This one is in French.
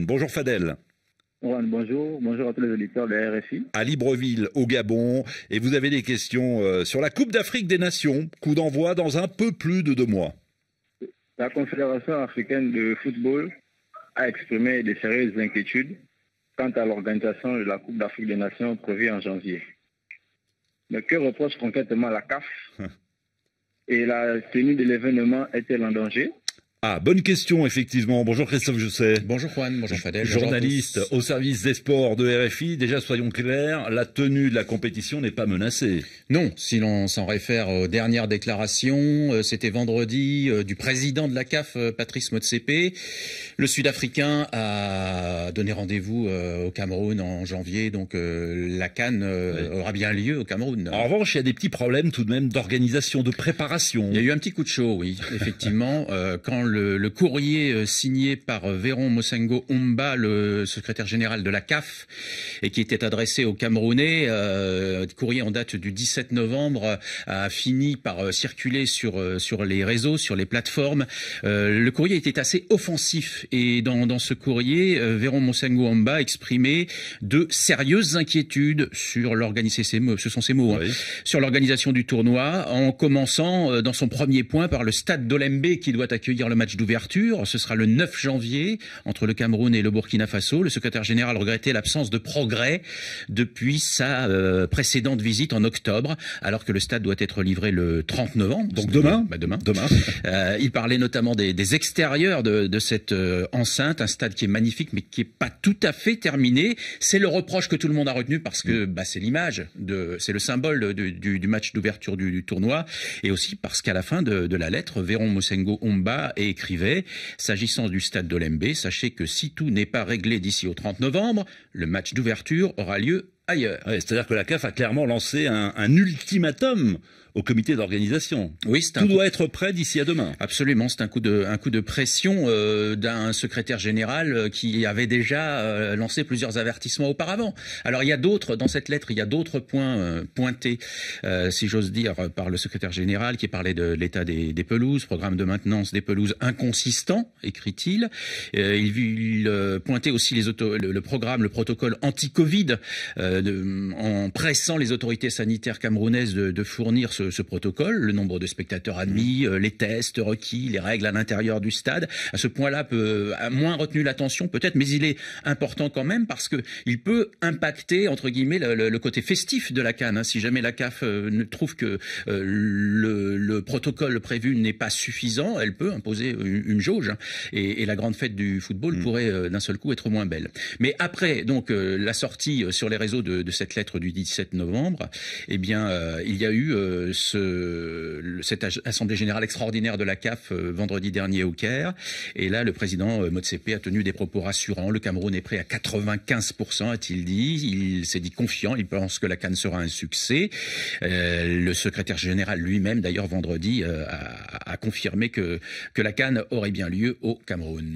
Bonjour Fadel. Bonjour, bonjour à tous les auditeurs de RFI. À Libreville, au Gabon, et vous avez des questions euh, sur la Coupe d'Afrique des Nations, coup d'envoi dans un peu plus de deux mois. La Confédération africaine de football a exprimé de sérieuses inquiétudes quant à l'organisation de la Coupe d'Afrique des Nations prévue en janvier. Mais que reproche concrètement la CAF hein. Et la tenue de l'événement est-elle en danger ah, bonne question, effectivement. Bonjour Christophe Jousset. Bonjour Juan, bonjour Fadel. Journaliste au service des sports de RFI. Déjà, soyons clairs, la tenue de la compétition n'est pas menacée. Non, si l'on s'en réfère aux dernières déclarations, euh, c'était vendredi euh, du président de la CAF, euh, Patrice Motsepe. Le Sud-Africain a donné rendez-vous au Cameroun en janvier, donc la Cannes aura bien lieu au Cameroun. En revanche, il y a des petits problèmes tout de même d'organisation, de préparation. Il y a eu un petit coup de chaud, oui, effectivement. quand le le, courrier euh, signé par euh, Véron Mosengo Omba, le secrétaire général de la CAF, et qui était adressé aux Camerounais, euh, courrier en date du 17 novembre, a fini par circuler sur, les réseaux, sur les plateformes. le courrier était assez offensif et dans, ce courrier, Véron Mosengo Omba exprimait de sérieuses inquiétudes sur l'organisation, ce sont ces mots, hein, sur l'organisation du tournoi, en commençant dans son premier point par le stade d'Olembe qui doit accueillir le match match d'ouverture. Ce sera le 9 janvier entre le Cameroun et le Burkina Faso. Le secrétaire général regrettait l'absence de progrès depuis sa euh, précédente visite en octobre, alors que le stade doit être livré le 30 novembre. Donc demain. Bah, demain. Demain. Euh, il parlait notamment des, extérieurs de, cette euh, enceinte, un stade qui est magnifique mais qui est pas tout à fait terminé. C'est le reproche que tout le monde a retenu parce que mm. bah, c'est l'image, c'est le symbole du, match d'ouverture du, tournoi et aussi parce qu'à la fin de, de la lettre, Véron Mosengo Omba et S'agissant du stade de l'MB, sachez que si tout n'est pas réglé d'ici au 30 novembre, le match d'ouverture aura lieu c'est-à-dire que la CAF a clairement lancé un, un ultimatum au comité d'organisation. Oui, tout coup... doit être prêt d'ici à demain. Absolument, c'est un coup de un coup de pression euh, d'un secrétaire général euh, qui avait déjà euh, lancé plusieurs avertissements auparavant. Alors il y a d'autres dans cette lettre, il y a d'autres points euh, pointés, si j'ose dire, par le secrétaire général qui parlait de l'état des, des, pelouses, programme de maintenance des pelouses inconsistant, écrit-il. il, il, pointer pointait aussi les auto, le, programme, le protocole anti-Covid euh, en pressant les autorités sanitaires camerounaises de, fournir ce, protocole, le nombre de spectateurs admis, euh, les tests requis, les règles à l'intérieur du stade. À ce point-là, a moins retenu l'attention peut-être, mais il est important quand même parce qu'il peut impacter, entre guillemets, le, côté festif de la Cannes. Hein. si jamais la CAF euh, ne trouve que le le protocole prévu n'est pas suffisant, elle peut imposer une, jauge hein, et, la grande fête du football mm. pourrait euh, d'un seul coup être moins belle. Mais après donc euh, la sortie euh, sur les réseaux de, cette lettre du 17 novembre, eh bien il y a eu ce, cette assemblée générale extraordinaire de la CAF vendredi dernier au Caire et là le président Motsepe a tenu des propos rassurants. Le Cameroun est prêt à 95 a-t-il dit. Il s'est dit confiant. Il pense que la CAN sera un succès. le secrétaire général lui-même d'ailleurs vendredi vendredi a, euh, confirmé que, que la Cannes aurait bien lieu au Cameroun.